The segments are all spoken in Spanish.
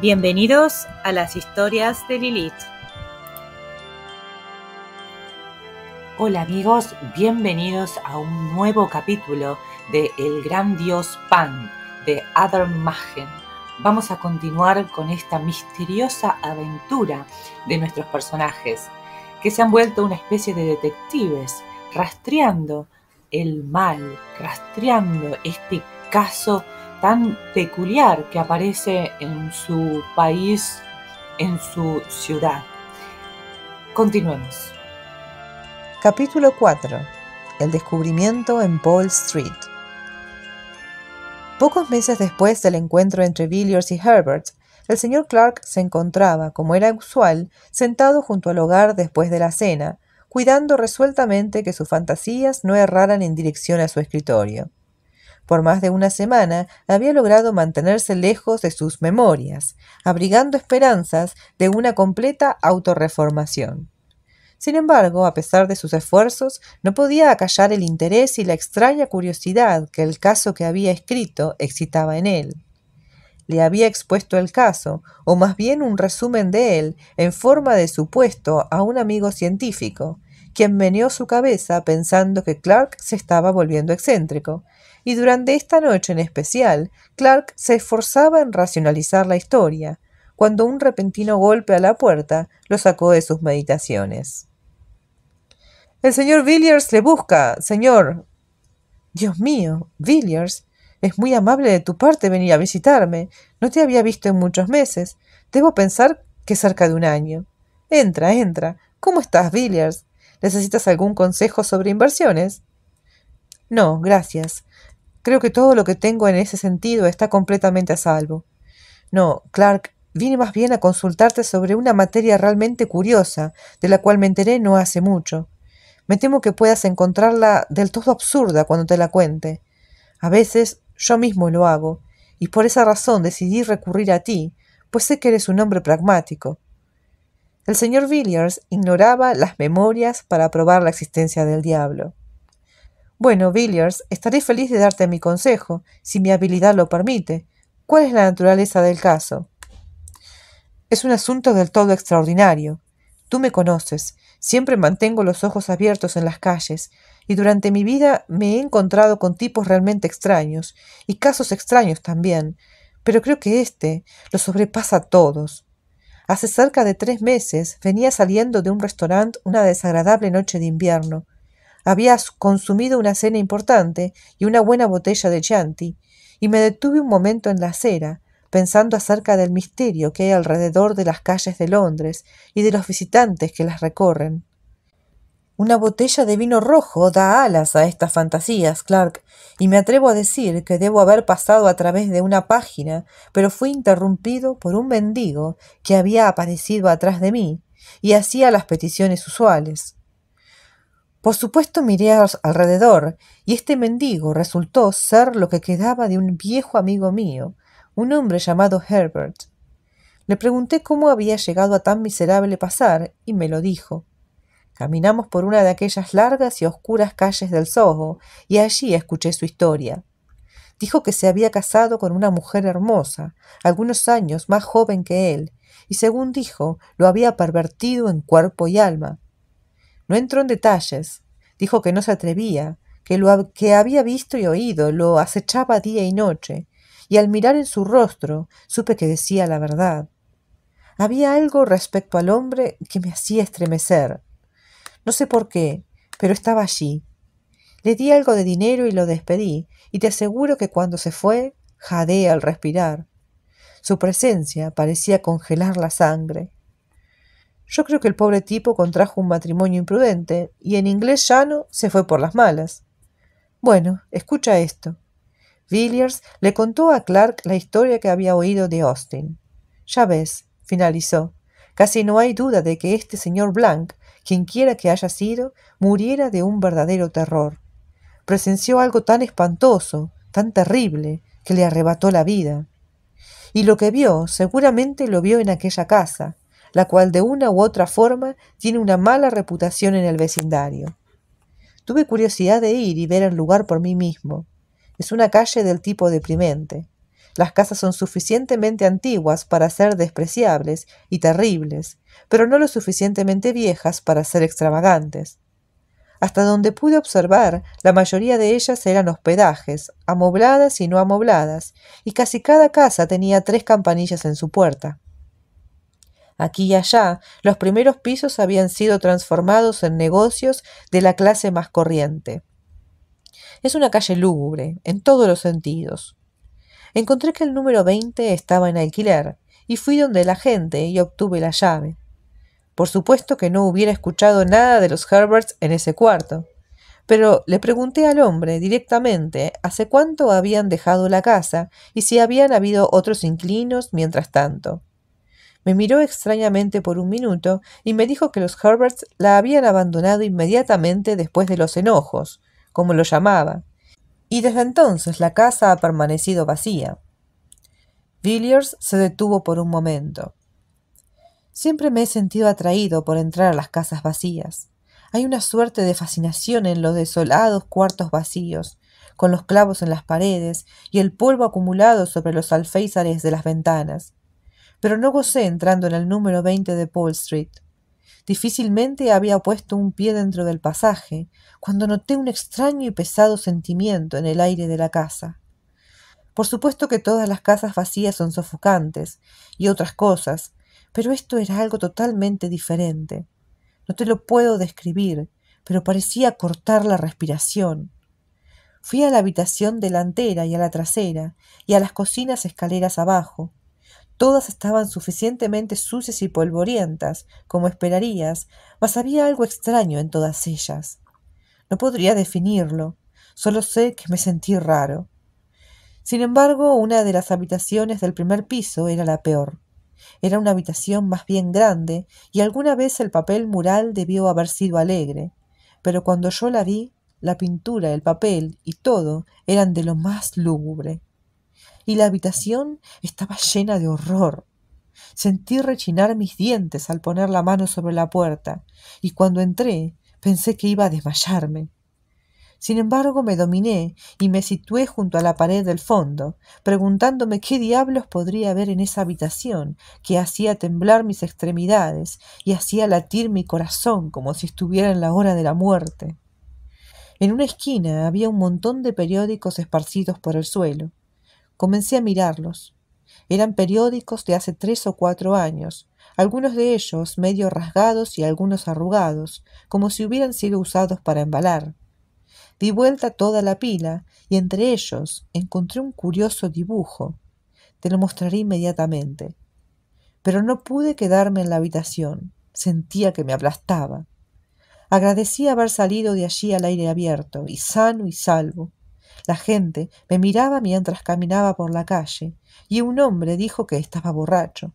Bienvenidos a las historias de Lilith. Hola amigos, bienvenidos a un nuevo capítulo de El gran dios Pan de Adam Magen. Vamos a continuar con esta misteriosa aventura de nuestros personajes, que se han vuelto una especie de detectives, rastreando el mal, rastreando este caso tan peculiar que aparece en su país, en su ciudad. Continuemos. Capítulo 4. El descubrimiento en Paul Street. Pocos meses después del encuentro entre Villiers y Herbert, el señor Clark se encontraba, como era usual, sentado junto al hogar después de la cena, cuidando resueltamente que sus fantasías no erraran en dirección a su escritorio. Por más de una semana había logrado mantenerse lejos de sus memorias, abrigando esperanzas de una completa autorreformación. Sin embargo, a pesar de sus esfuerzos, no podía acallar el interés y la extraña curiosidad que el caso que había escrito excitaba en él. Le había expuesto el caso, o más bien un resumen de él, en forma de supuesto, a un amigo científico, quien meneó su cabeza pensando que Clark se estaba volviendo excéntrico, y durante esta noche en especial, Clark se esforzaba en racionalizar la historia, cuando un repentino golpe a la puerta lo sacó de sus meditaciones. El señor Villiers le busca, señor. Dios mío, Villiers, es muy amable de tu parte venir a visitarme. No te había visto en muchos meses. Debo pensar que cerca de un año. Entra, entra. ¿Cómo estás, Villiers? ¿Necesitas algún consejo sobre inversiones? No, gracias. Creo que todo lo que tengo en ese sentido está completamente a salvo. No, Clark, vine más bien a consultarte sobre una materia realmente curiosa, de la cual me enteré no hace mucho. Me temo que puedas encontrarla del todo absurda cuando te la cuente. A veces yo mismo lo hago, y por esa razón decidí recurrir a ti, pues sé que eres un hombre pragmático. El señor Villiers ignoraba las memorias para probar la existencia del diablo. Bueno, Villiers, estaré feliz de darte mi consejo, si mi habilidad lo permite. ¿Cuál es la naturaleza del caso? Es un asunto del todo extraordinario. Tú me conoces, siempre mantengo los ojos abiertos en las calles, y durante mi vida me he encontrado con tipos realmente extraños, y casos extraños también, pero creo que este lo sobrepasa a todos. Hace cerca de tres meses venía saliendo de un restaurante una desagradable noche de invierno, había consumido una cena importante y una buena botella de Chianti, y me detuve un momento en la acera, pensando acerca del misterio que hay alrededor de las calles de Londres y de los visitantes que las recorren. Una botella de vino rojo da alas a estas fantasías, Clark, y me atrevo a decir que debo haber pasado a través de una página, pero fui interrumpido por un mendigo que había aparecido atrás de mí y hacía las peticiones usuales. Por supuesto miré alrededor, y este mendigo resultó ser lo que quedaba de un viejo amigo mío, un hombre llamado Herbert. Le pregunté cómo había llegado a tan miserable pasar, y me lo dijo. Caminamos por una de aquellas largas y oscuras calles del Soho, y allí escuché su historia. Dijo que se había casado con una mujer hermosa, algunos años más joven que él, y según dijo, lo había pervertido en cuerpo y alma. No entró en detalles. Dijo que no se atrevía, que lo que había visto y oído lo acechaba día y noche, y al mirar en su rostro supe que decía la verdad. Había algo respecto al hombre que me hacía estremecer. No sé por qué, pero estaba allí. Le di algo de dinero y lo despedí, y te aseguro que cuando se fue, jadeé al respirar. Su presencia parecía congelar la sangre. Yo creo que el pobre tipo contrajo un matrimonio imprudente y en inglés llano se fue por las malas. Bueno, escucha esto. Villiers le contó a Clark la historia que había oído de Austin. Ya ves, finalizó, casi no hay duda de que este señor Blank, quiera que haya sido, muriera de un verdadero terror. Presenció algo tan espantoso, tan terrible, que le arrebató la vida. Y lo que vio seguramente lo vio en aquella casa, la cual de una u otra forma tiene una mala reputación en el vecindario. Tuve curiosidad de ir y ver el lugar por mí mismo. Es una calle del tipo deprimente. Las casas son suficientemente antiguas para ser despreciables y terribles, pero no lo suficientemente viejas para ser extravagantes. Hasta donde pude observar, la mayoría de ellas eran hospedajes, amobladas y no amobladas, y casi cada casa tenía tres campanillas en su puerta. Aquí y allá, los primeros pisos habían sido transformados en negocios de la clase más corriente. Es una calle lúgubre, en todos los sentidos. Encontré que el número 20 estaba en alquiler, y fui donde la gente y obtuve la llave. Por supuesto que no hubiera escuchado nada de los Herberts en ese cuarto, pero le pregunté al hombre directamente hace cuánto habían dejado la casa y si habían habido otros inquilinos mientras tanto. Me miró extrañamente por un minuto y me dijo que los Herberts la habían abandonado inmediatamente después de los enojos, como lo llamaba, y desde entonces la casa ha permanecido vacía. Villiers se detuvo por un momento. Siempre me he sentido atraído por entrar a las casas vacías. Hay una suerte de fascinación en los desolados cuartos vacíos, con los clavos en las paredes y el polvo acumulado sobre los alféizares de las ventanas pero no gocé entrando en el número 20 de Paul Street. Difícilmente había puesto un pie dentro del pasaje cuando noté un extraño y pesado sentimiento en el aire de la casa. Por supuesto que todas las casas vacías son sofocantes y otras cosas, pero esto era algo totalmente diferente. No te lo puedo describir, pero parecía cortar la respiración. Fui a la habitación delantera y a la trasera, y a las cocinas escaleras abajo, Todas estaban suficientemente sucias y polvorientas, como esperarías, mas había algo extraño en todas ellas. No podría definirlo, solo sé que me sentí raro. Sin embargo, una de las habitaciones del primer piso era la peor. Era una habitación más bien grande, y alguna vez el papel mural debió haber sido alegre, pero cuando yo la vi, la pintura, el papel y todo eran de lo más lúgubre y la habitación estaba llena de horror. Sentí rechinar mis dientes al poner la mano sobre la puerta, y cuando entré pensé que iba a desmayarme. Sin embargo, me dominé y me situé junto a la pared del fondo, preguntándome qué diablos podría haber en esa habitación que hacía temblar mis extremidades y hacía latir mi corazón como si estuviera en la hora de la muerte. En una esquina había un montón de periódicos esparcidos por el suelo. Comencé a mirarlos. Eran periódicos de hace tres o cuatro años, algunos de ellos medio rasgados y algunos arrugados, como si hubieran sido usados para embalar. Di vuelta toda la pila y entre ellos encontré un curioso dibujo. Te lo mostraré inmediatamente. Pero no pude quedarme en la habitación. Sentía que me aplastaba. Agradecí haber salido de allí al aire abierto, y sano y salvo, la gente me miraba mientras caminaba por la calle y un hombre dijo que estaba borracho.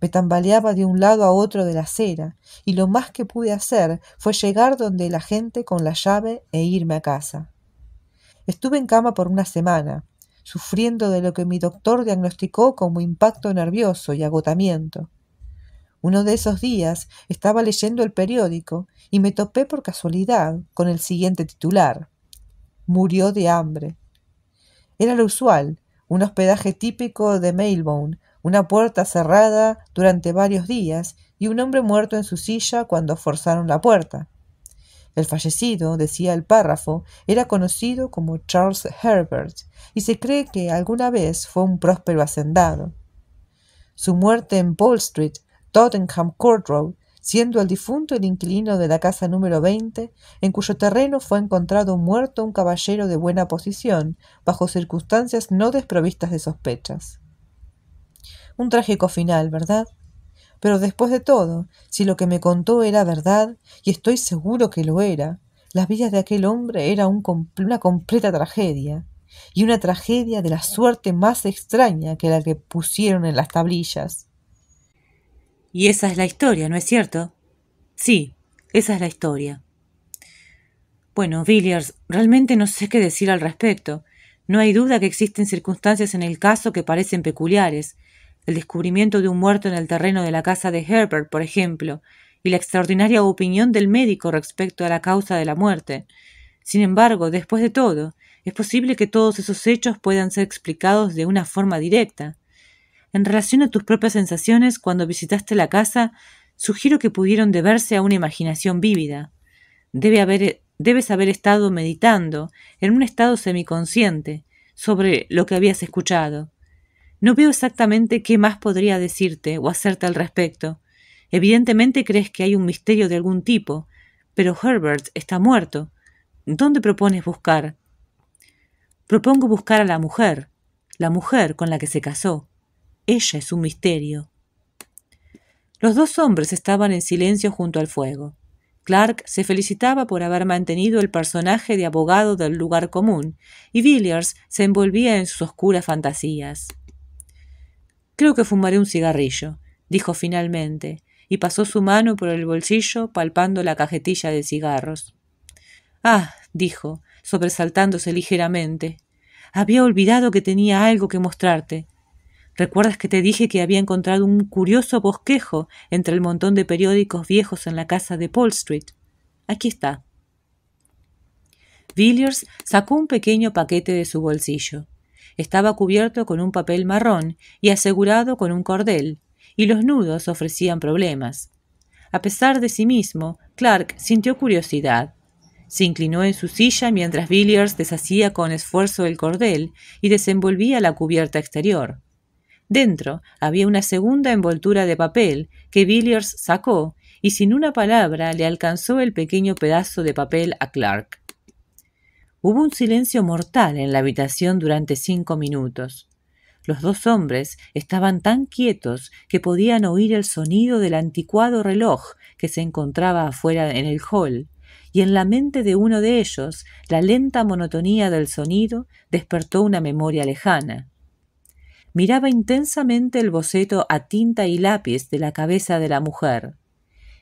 Me tambaleaba de un lado a otro de la acera y lo más que pude hacer fue llegar donde la gente con la llave e irme a casa. Estuve en cama por una semana, sufriendo de lo que mi doctor diagnosticó como impacto nervioso y agotamiento. Uno de esos días estaba leyendo el periódico y me topé por casualidad con el siguiente titular murió de hambre. Era lo usual, un hospedaje típico de Mailbone, una puerta cerrada durante varios días y un hombre muerto en su silla cuando forzaron la puerta. El fallecido, decía el párrafo, era conocido como Charles Herbert y se cree que alguna vez fue un próspero hacendado. Su muerte en Paul Street, Tottenham Court Road, siendo el difunto el inquilino de la casa número 20, en cuyo terreno fue encontrado muerto un caballero de buena posición, bajo circunstancias no desprovistas de sospechas. Un trágico final, ¿verdad? Pero después de todo, si lo que me contó era verdad, y estoy seguro que lo era, las vidas de aquel hombre era una completa tragedia, y una tragedia de la suerte más extraña que la que pusieron en las tablillas. Y esa es la historia, ¿no es cierto? Sí, esa es la historia. Bueno, Villiers, realmente no sé qué decir al respecto. No hay duda que existen circunstancias en el caso que parecen peculiares. El descubrimiento de un muerto en el terreno de la casa de Herbert, por ejemplo, y la extraordinaria opinión del médico respecto a la causa de la muerte. Sin embargo, después de todo, es posible que todos esos hechos puedan ser explicados de una forma directa. En relación a tus propias sensaciones cuando visitaste la casa, sugiero que pudieron deberse a una imaginación vívida. Debe haber, debes haber estado meditando, en un estado semiconsciente, sobre lo que habías escuchado. No veo exactamente qué más podría decirte o hacerte al respecto. Evidentemente crees que hay un misterio de algún tipo, pero Herbert está muerto. ¿Dónde propones buscar? Propongo buscar a la mujer, la mujer con la que se casó. Ella es un misterio. Los dos hombres estaban en silencio junto al fuego. Clark se felicitaba por haber mantenido el personaje de abogado del lugar común, y Villiers se envolvía en sus oscuras fantasías. Creo que fumaré un cigarrillo, dijo finalmente, y pasó su mano por el bolsillo palpando la cajetilla de cigarros. Ah, dijo, sobresaltándose ligeramente. Había olvidado que tenía algo que mostrarte. ¿Recuerdas que te dije que había encontrado un curioso bosquejo entre el montón de periódicos viejos en la casa de Paul Street? Aquí está. Villiers sacó un pequeño paquete de su bolsillo. Estaba cubierto con un papel marrón y asegurado con un cordel, y los nudos ofrecían problemas. A pesar de sí mismo, Clark sintió curiosidad. Se inclinó en su silla mientras Villiers deshacía con esfuerzo el cordel y desenvolvía la cubierta exterior. Dentro había una segunda envoltura de papel que Villiers sacó y sin una palabra le alcanzó el pequeño pedazo de papel a Clark. Hubo un silencio mortal en la habitación durante cinco minutos. Los dos hombres estaban tan quietos que podían oír el sonido del anticuado reloj que se encontraba afuera en el hall, y en la mente de uno de ellos la lenta monotonía del sonido despertó una memoria lejana miraba intensamente el boceto a tinta y lápiz de la cabeza de la mujer.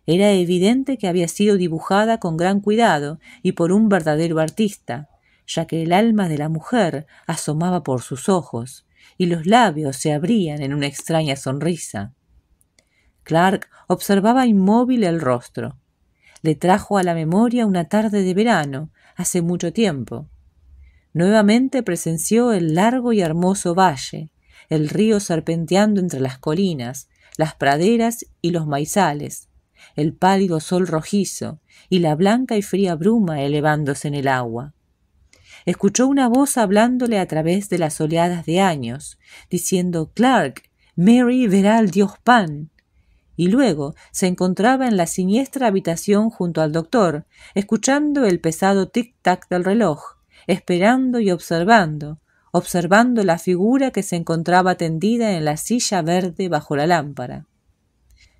Era evidente que había sido dibujada con gran cuidado y por un verdadero artista, ya que el alma de la mujer asomaba por sus ojos y los labios se abrían en una extraña sonrisa. Clark observaba inmóvil el rostro. Le trajo a la memoria una tarde de verano, hace mucho tiempo. Nuevamente presenció el largo y hermoso valle, el río serpenteando entre las colinas, las praderas y los maizales, el pálido sol rojizo y la blanca y fría bruma elevándose en el agua. Escuchó una voz hablándole a través de las oleadas de años, diciendo Clark, Mary verá al dios Pan. Y luego se encontraba en la siniestra habitación junto al doctor, escuchando el pesado tic-tac del reloj, esperando y observando, observando la figura que se encontraba tendida en la silla verde bajo la lámpara.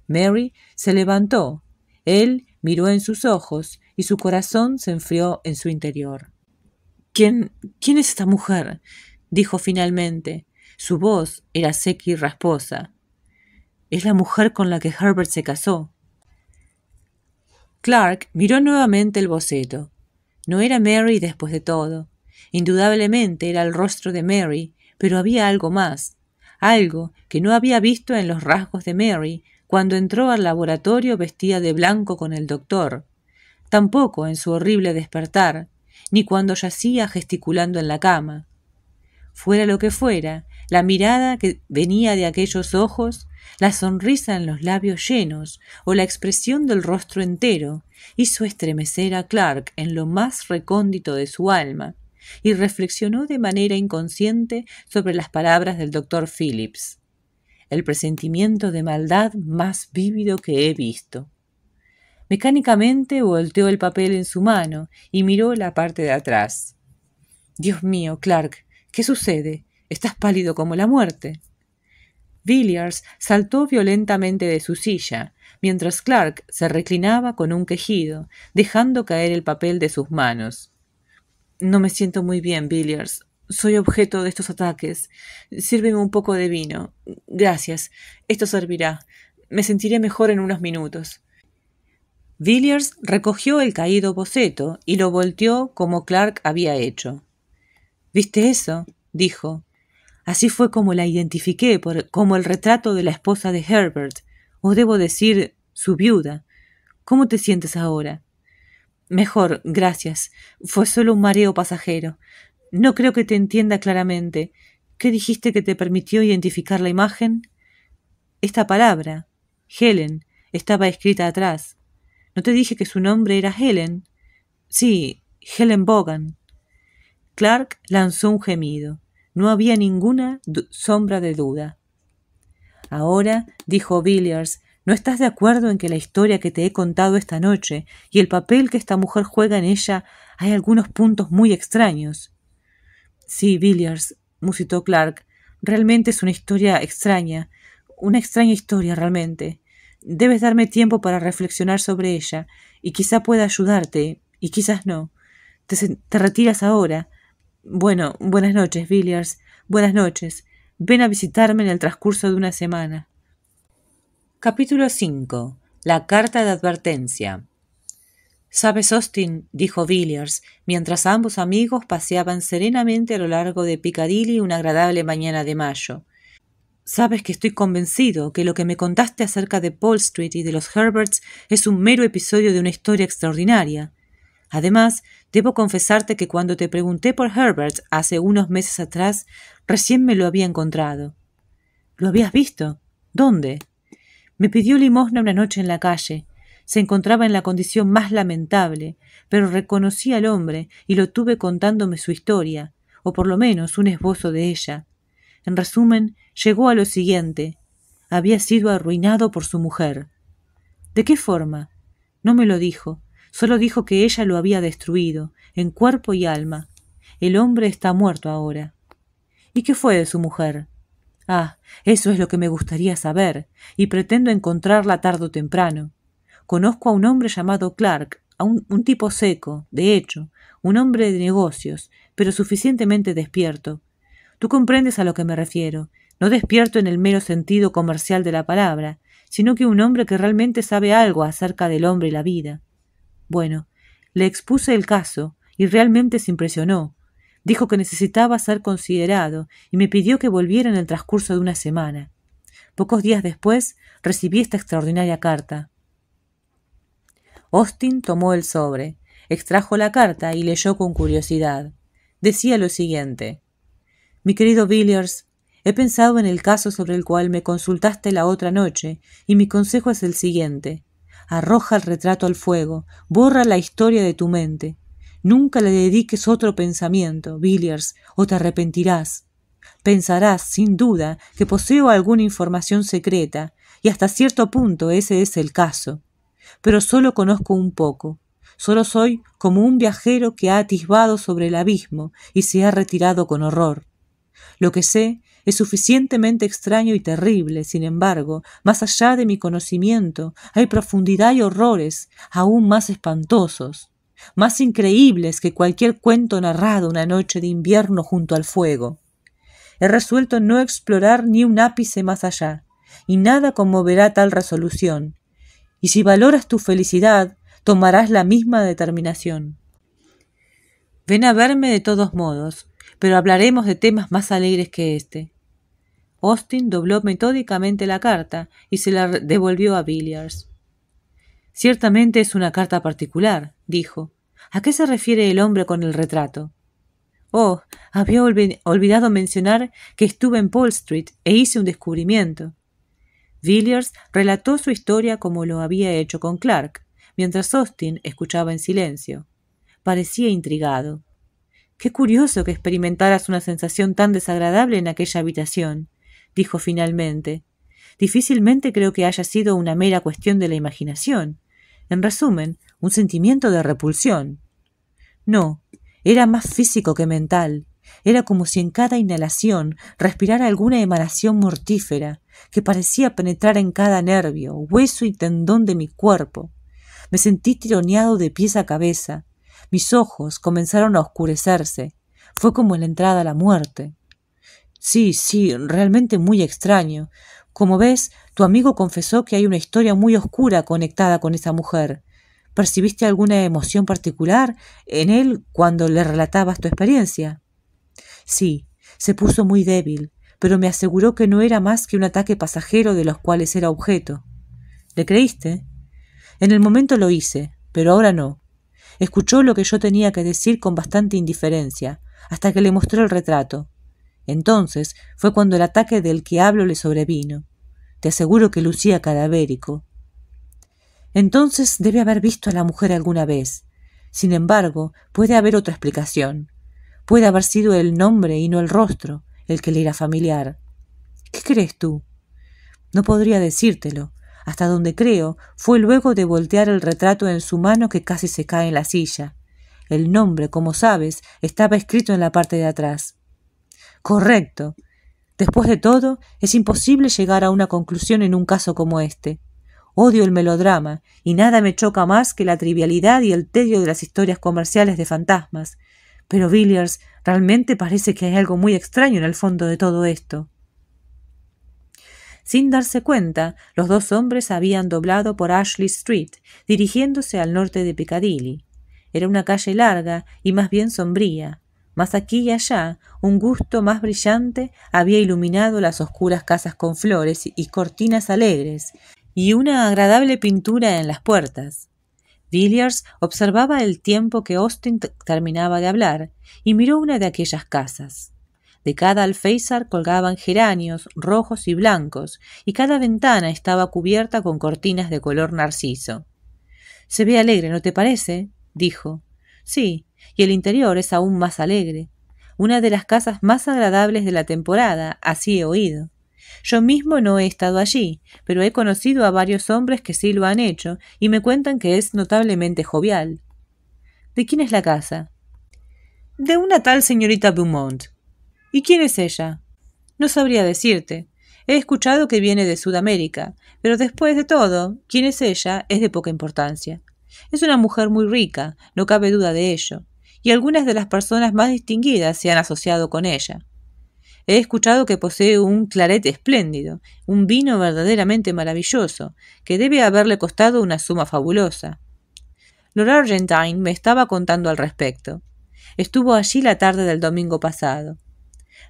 Mary se levantó, él miró en sus ojos y su corazón se enfrió en su interior. ¿Quién, es esta mujer? dijo finalmente. Su voz era seca y rasposa. Es la mujer con la que Herbert se casó. Clark miró nuevamente el boceto. No era Mary después de todo. Indudablemente era el rostro de Mary, pero había algo más, algo que no había visto en los rasgos de Mary cuando entró al laboratorio vestida de blanco con el doctor, tampoco en su horrible despertar, ni cuando yacía gesticulando en la cama. Fuera lo que fuera, la mirada que venía de aquellos ojos, la sonrisa en los labios llenos o la expresión del rostro entero hizo estremecer a Clark en lo más recóndito de su alma, y reflexionó de manera inconsciente sobre las palabras del doctor Phillips. El presentimiento de maldad más vívido que he visto. Mecánicamente volteó el papel en su mano y miró la parte de atrás. Dios mío, Clark, ¿qué sucede? Estás pálido como la muerte. Villiers saltó violentamente de su silla, mientras Clark se reclinaba con un quejido, dejando caer el papel de sus manos. No me siento muy bien, Villiers. Soy objeto de estos ataques. Sírveme un poco de vino. Gracias. Esto servirá. Me sentiré mejor en unos minutos. Villiers recogió el caído boceto y lo volteó como Clark había hecho. ¿Viste eso? dijo. Así fue como la identifiqué, como el retrato de la esposa de Herbert, o debo decir, su viuda. ¿Cómo te sientes ahora? Mejor, gracias. Fue solo un mareo pasajero. No creo que te entienda claramente. ¿Qué dijiste que te permitió identificar la imagen? Esta palabra, Helen, estaba escrita atrás. ¿No te dije que su nombre era Helen? Sí, Helen Bogan. Clark lanzó un gemido. No había ninguna sombra de duda. Ahora, dijo Villiers, ¿No estás de acuerdo en que la historia que te he contado esta noche y el papel que esta mujer juega en ella hay algunos puntos muy extraños? Sí, Villiers, musitó Clark, realmente es una historia extraña, una extraña historia realmente. Debes darme tiempo para reflexionar sobre ella, y quizá pueda ayudarte, y quizás no. Te, retiras ahora. Bueno, buenas noches, Villiers, buenas noches. Ven a visitarme en el transcurso de una semana. Capítulo 5. La carta de advertencia. Sabes, Austin, dijo Villiers, mientras ambos amigos paseaban serenamente a lo largo de Piccadilly una agradable mañana de mayo. Sabes que estoy convencido que lo que me contaste acerca de Paul Street y de los Herberts es un mero episodio de una historia extraordinaria. Además, debo confesarte que cuando te pregunté por Herbert hace unos meses atrás, recién me lo había encontrado. ¿Lo habías visto? ¿Dónde? Me pidió limosna una noche en la calle. Se encontraba en la condición más lamentable, pero reconocí al hombre y lo tuve contándome su historia, o por lo menos un esbozo de ella. En resumen, llegó a lo siguiente. Había sido arruinado por su mujer. ¿De qué forma? No me lo dijo, solo dijo que ella lo había destruido, en cuerpo y alma. El hombre está muerto ahora. ¿Y qué fue de su mujer? Ah, eso es lo que me gustaría saber, y pretendo encontrarla tarde o temprano. Conozco a un hombre llamado Clark, a un, un tipo seco, de hecho, un hombre de negocios, pero suficientemente despierto. Tú comprendes a lo que me refiero, no despierto en el mero sentido comercial de la palabra, sino que un hombre que realmente sabe algo acerca del hombre y la vida. Bueno, le expuse el caso, y realmente se impresionó, Dijo que necesitaba ser considerado y me pidió que volviera en el transcurso de una semana. Pocos días después recibí esta extraordinaria carta. Austin tomó el sobre, extrajo la carta y leyó con curiosidad. Decía lo siguiente. Mi querido Villiers, he pensado en el caso sobre el cual me consultaste la otra noche y mi consejo es el siguiente. Arroja el retrato al fuego, borra la historia de tu mente. Nunca le dediques otro pensamiento, Villiers, o te arrepentirás. Pensarás, sin duda, que poseo alguna información secreta, y hasta cierto punto ese es el caso. Pero solo conozco un poco. Solo soy como un viajero que ha atisbado sobre el abismo y se ha retirado con horror. Lo que sé es suficientemente extraño y terrible, sin embargo, más allá de mi conocimiento, hay profundidad y horrores aún más espantosos más increíbles que cualquier cuento narrado una noche de invierno junto al fuego. He resuelto no explorar ni un ápice más allá, y nada conmoverá tal resolución. Y si valoras tu felicidad, tomarás la misma determinación. Ven a verme de todos modos, pero hablaremos de temas más alegres que este. Austin dobló metódicamente la carta y se la devolvió a Villiers. Ciertamente es una carta particular, dijo. ¿A qué se refiere el hombre con el retrato? Oh, había olvidado mencionar que estuve en Paul Street e hice un descubrimiento. Villiers relató su historia como lo había hecho con Clark, mientras Austin escuchaba en silencio. Parecía intrigado. Qué curioso que experimentaras una sensación tan desagradable en aquella habitación, dijo finalmente. Difícilmente creo que haya sido una mera cuestión de la imaginación. En resumen, un sentimiento de repulsión. No, era más físico que mental. Era como si en cada inhalación respirara alguna emanación mortífera que parecía penetrar en cada nervio, hueso y tendón de mi cuerpo. Me sentí tironeado de pies a cabeza. Mis ojos comenzaron a oscurecerse. Fue como la entrada a la muerte. Sí, sí, realmente muy extraño. Como ves, tu amigo confesó que hay una historia muy oscura conectada con esa mujer. ¿Percibiste alguna emoción particular en él cuando le relatabas tu experiencia? Sí, se puso muy débil, pero me aseguró que no era más que un ataque pasajero de los cuales era objeto. ¿Le creíste? En el momento lo hice, pero ahora no. Escuchó lo que yo tenía que decir con bastante indiferencia, hasta que le mostró el retrato. Entonces fue cuando el ataque del que hablo le sobrevino. Te aseguro que lucía cadavérico. Entonces debe haber visto a la mujer alguna vez. Sin embargo, puede haber otra explicación. Puede haber sido el nombre y no el rostro el que le era familiar. ¿Qué crees tú? No podría decírtelo. Hasta donde creo, fue luego de voltear el retrato en su mano que casi se cae en la silla. El nombre, como sabes, estaba escrito en la parte de atrás. Correcto. Después de todo, es imposible llegar a una conclusión en un caso como este. Odio el melodrama, y nada me choca más que la trivialidad y el tedio de las historias comerciales de fantasmas. Pero Villiers, realmente parece que hay algo muy extraño en el fondo de todo esto. Sin darse cuenta, los dos hombres habían doblado por Ashley Street, dirigiéndose al norte de Piccadilly. Era una calle larga y más bien sombría, mas aquí y allá un gusto más brillante había iluminado las oscuras casas con flores y cortinas alegres, y una agradable pintura en las puertas. Villiers observaba el tiempo que Austin terminaba de hablar y miró una de aquellas casas. De cada alféizar colgaban geranios rojos y blancos, y cada ventana estaba cubierta con cortinas de color narciso. Se ve alegre, ¿no te parece? dijo. Sí, y el interior es aún más alegre. Una de las casas más agradables de la temporada, así he oído. Yo mismo no he estado allí, pero he conocido a varios hombres que sí lo han hecho y me cuentan que es notablemente jovial. ¿De quién es la casa? De una tal señorita Beaumont. ¿Y quién es ella? No sabría decirte. He escuchado que viene de Sudamérica, pero después de todo, quién es ella es de poca importancia. Es una mujer muy rica, no cabe duda de ello, y algunas de las personas más distinguidas se han asociado con ella. He escuchado que posee un claret espléndido, un vino verdaderamente maravilloso, que debe haberle costado una suma fabulosa. Lord Argentine me estaba contando al respecto. Estuvo allí la tarde del domingo pasado.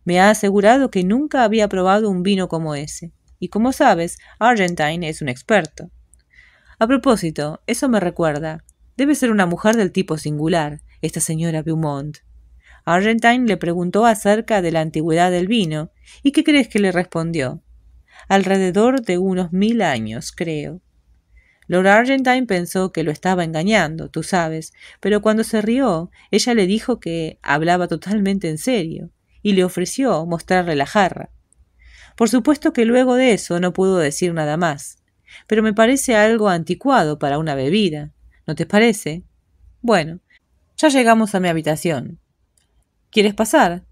Me ha asegurado que nunca había probado un vino como ese. Y como sabes, Argentine es un experto. A propósito, eso me recuerda. Debe ser una mujer del tipo singular, esta señora Beaumont. Argentine le preguntó acerca de la antigüedad del vino. ¿Y qué crees que le respondió? Alrededor de unos mil años, creo. Lord Argentine pensó que lo estaba engañando, tú sabes, pero cuando se rió, ella le dijo que hablaba totalmente en serio, y le ofreció mostrarle la jarra. Por supuesto que luego de eso no pudo decir nada más, pero me parece algo anticuado para una bebida, ¿no te parece? Bueno, ya llegamos a mi habitación. ¿Quieres pasar?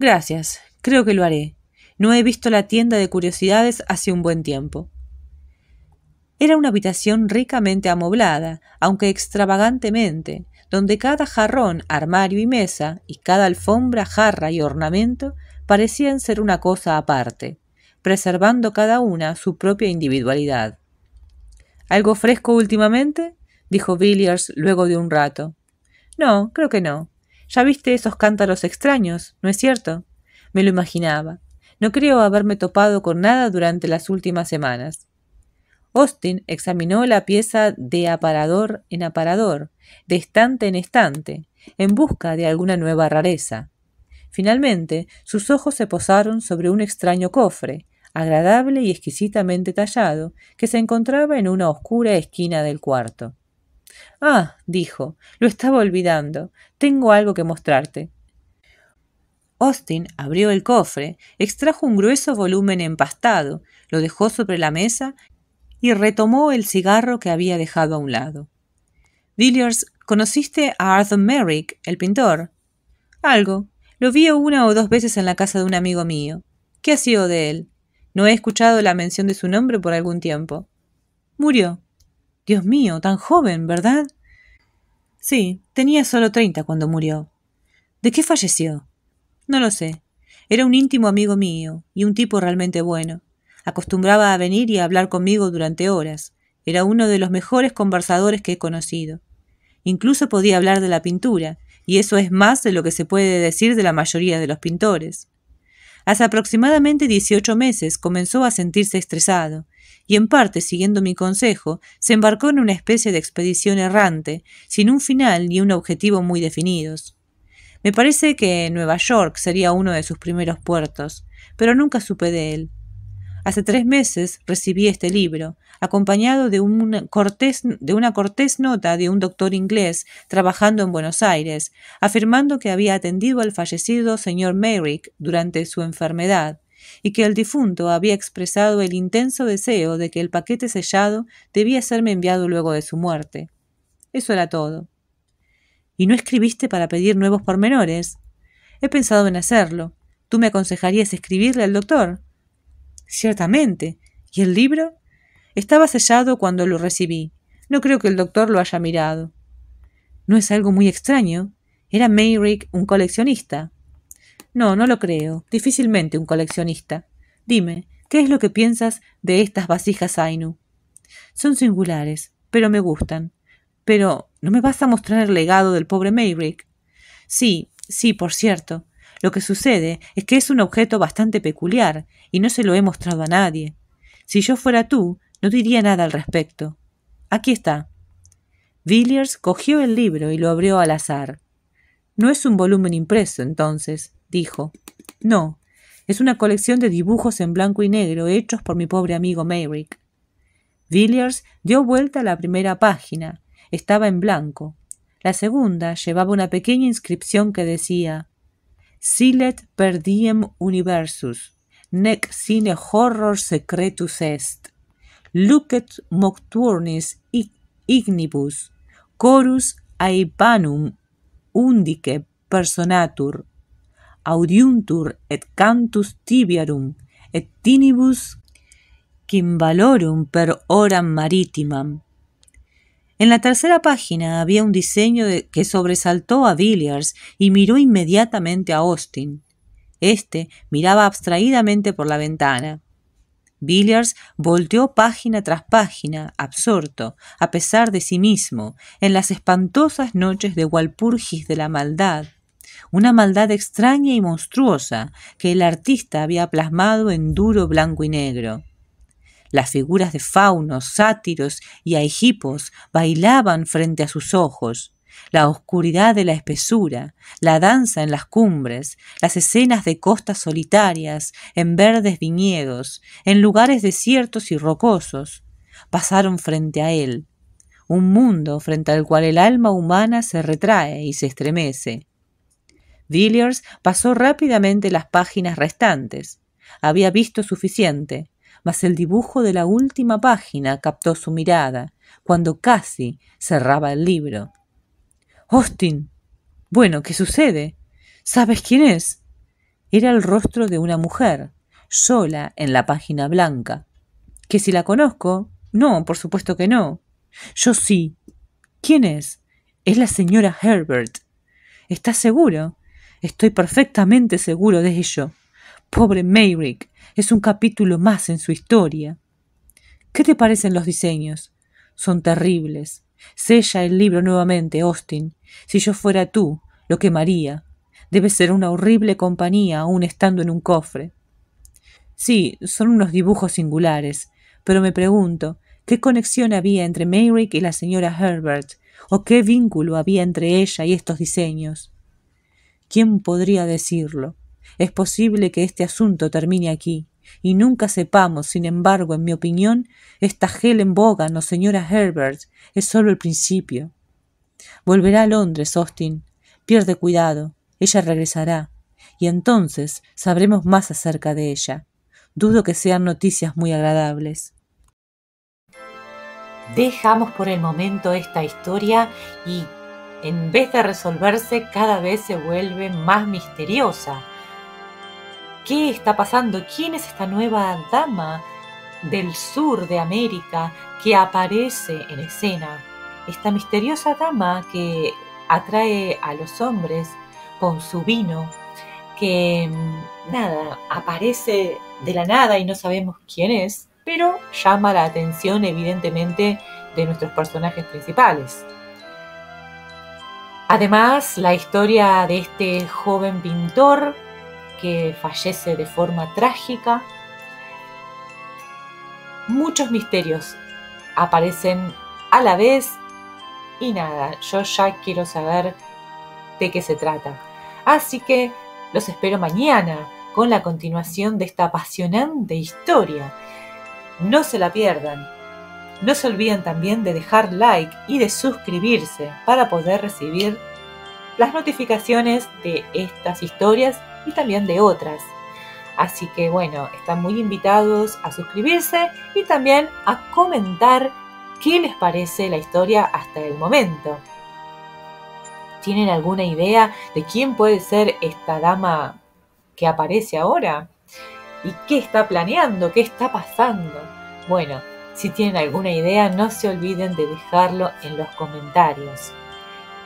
Gracias, creo que lo haré. No he visto la tienda de curiosidades hace un buen tiempo. Era una habitación ricamente amoblada, aunque extravagantemente, donde cada jarrón, armario y mesa, y cada alfombra, jarra y ornamento parecían ser una cosa aparte, preservando cada una su propia individualidad. ¿Algo fresco últimamente? dijo Villiers luego de un rato. No, creo que no. Ya viste esos cántaros extraños, ¿no es cierto? Me lo imaginaba. No creo haberme topado con nada durante las últimas semanas. Austin examinó la pieza de aparador en aparador, de estante en estante, en busca de alguna nueva rareza. Finalmente, sus ojos se posaron sobre un extraño cofre, agradable y exquisitamente tallado, que se encontraba en una oscura esquina del cuarto. Ah, dijo, lo estaba olvidando. Tengo algo que mostrarte. Austin abrió el cofre, extrajo un grueso volumen empastado, lo dejó sobre la mesa y retomó el cigarro que había dejado a un lado. Villiers, ¿conociste a Arthur Merrick, el pintor? Algo. Lo vi una o dos veces en la casa de un amigo mío. ¿Qué ha sido de él? No he escuchado la mención de su nombre por algún tiempo. Murió. Dios mío, tan joven, ¿verdad? Sí, tenía solo treinta cuando murió. ¿De qué falleció? No lo sé. Era un íntimo amigo mío, y un tipo realmente bueno. Acostumbraba a venir y a hablar conmigo durante horas. Era uno de los mejores conversadores que he conocido. Incluso podía hablar de la pintura, y eso es más de lo que se puede decir de la mayoría de los pintores. Hace aproximadamente 18 meses comenzó a sentirse estresado y en parte siguiendo mi consejo, se embarcó en una especie de expedición errante, sin un final ni un objetivo muy definidos. Me parece que Nueva York sería uno de sus primeros puertos, pero nunca supe de él. Hace tres meses recibí este libro, acompañado de una, cortés, nota de un doctor inglés trabajando en Buenos Aires, afirmando que había atendido al fallecido señor Merrick durante su enfermedad y que el difunto había expresado el intenso deseo de que el paquete sellado debía serme enviado luego de su muerte. Eso era todo. ¿Y no escribiste para pedir nuevos pormenores? He pensado en hacerlo. ¿Tú me aconsejarías escribirle al doctor? Ciertamente. ¿Y el libro? Estaba sellado cuando lo recibí. No creo que el doctor lo haya mirado. No es algo muy extraño. Era Mayrick un coleccionista. No, no lo creo. Difícilmente un coleccionista. Dime, ¿qué es lo que piensas de estas vasijas Ainu? Son singulares, pero me gustan. Pero, ¿no me vas a mostrar el legado del pobre Maybrick? Sí, sí, por cierto. Lo que sucede es que es un objeto bastante peculiar y no se lo he mostrado a nadie. Si yo fuera tú, no diría nada al respecto. Aquí está. Villiers cogió el libro y lo abrió al azar. No es un volumen impreso, entonces dijo. No, es una colección de dibujos en blanco y negro hechos por mi pobre amigo Mayrick. Villiers dio vuelta a la primera página. Estaba en blanco. La segunda llevaba una pequeña inscripción que decía Silet perdiem universus, nec sine horror secretus est, lucet nocturnis ignibus, corus aipanum undique personatur, audiuntur et cantus tibiarum et tinibus valorum per oram maritimam. En la tercera página había un diseño que sobresaltó a Villiers y miró inmediatamente a Austin. Este miraba abstraídamente por la ventana. Villiers volteó página tras página, absorto, a pesar de sí mismo, en las espantosas noches de Walpurgis de la maldad, una maldad extraña y monstruosa que el artista había plasmado en duro blanco y negro. Las figuras de faunos, sátiros y aegipos bailaban frente a sus ojos, la oscuridad de la espesura, la danza en las cumbres, las escenas de costas solitarias, en verdes viñedos, en lugares desiertos y rocosos, pasaron frente a él, un mundo frente al cual el alma humana se retrae y se estremece. Villiers pasó rápidamente las páginas restantes. Había visto suficiente, mas el dibujo de la última página captó su mirada, cuando casi cerraba el libro. Austin. Bueno, ¿qué sucede? ¿Sabes quién es? Era el rostro de una mujer, sola en la página blanca. ¿Que si la conozco? No, por supuesto que no. Yo sí. ¿Quién es? Es la señora Herbert. ¿Estás seguro? Estoy perfectamente seguro de ello. Pobre Mayrick, es un capítulo más en su historia. ¿Qué te parecen los diseños? Son terribles. Sella el libro nuevamente, Austin. Si yo fuera tú, lo quemaría. Debe ser una horrible compañía aún estando en un cofre. Sí, son unos dibujos singulares, pero me pregunto, ¿qué conexión había entre Mayrick y la señora Herbert? ¿O qué vínculo había entre ella y estos diseños? ¿Quién podría decirlo? Es posible que este asunto termine aquí, y nunca sepamos, sin embargo, en mi opinión, esta Helen boga, no señora Herbert es solo el principio. Volverá a Londres, Austin. Pierde cuidado. Ella regresará. Y entonces sabremos más acerca de ella. Dudo que sean noticias muy agradables. Dejamos por el momento esta historia y en vez de resolverse, cada vez se vuelve más misteriosa. ¿Qué está pasando? ¿Quién es esta nueva dama del sur de América que aparece en escena? Esta misteriosa dama que atrae a los hombres con su vino, que mm, nada, aparece de la nada y no sabemos quién es, pero llama la atención evidentemente de nuestros personajes principales. Además, la historia de este joven pintor que fallece de forma trágica. Muchos misterios aparecen a la vez y nada, yo ya quiero saber de qué se trata. Así que los espero mañana con la continuación de esta apasionante historia. No se la pierdan. No se olviden también de dejar like y de suscribirse para poder recibir las notificaciones de estas historias y también de otras. Así que bueno, están muy invitados a suscribirse y también a comentar qué les parece la historia hasta el momento. ¿Tienen alguna idea de quién puede ser esta dama que aparece ahora? ¿Y qué está planeando? ¿Qué está pasando? Bueno, si tienen alguna idea, no se olviden de dejarlo en los comentarios.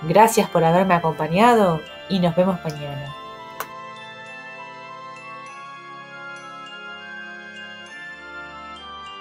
Gracias por haberme acompañado y nos vemos mañana.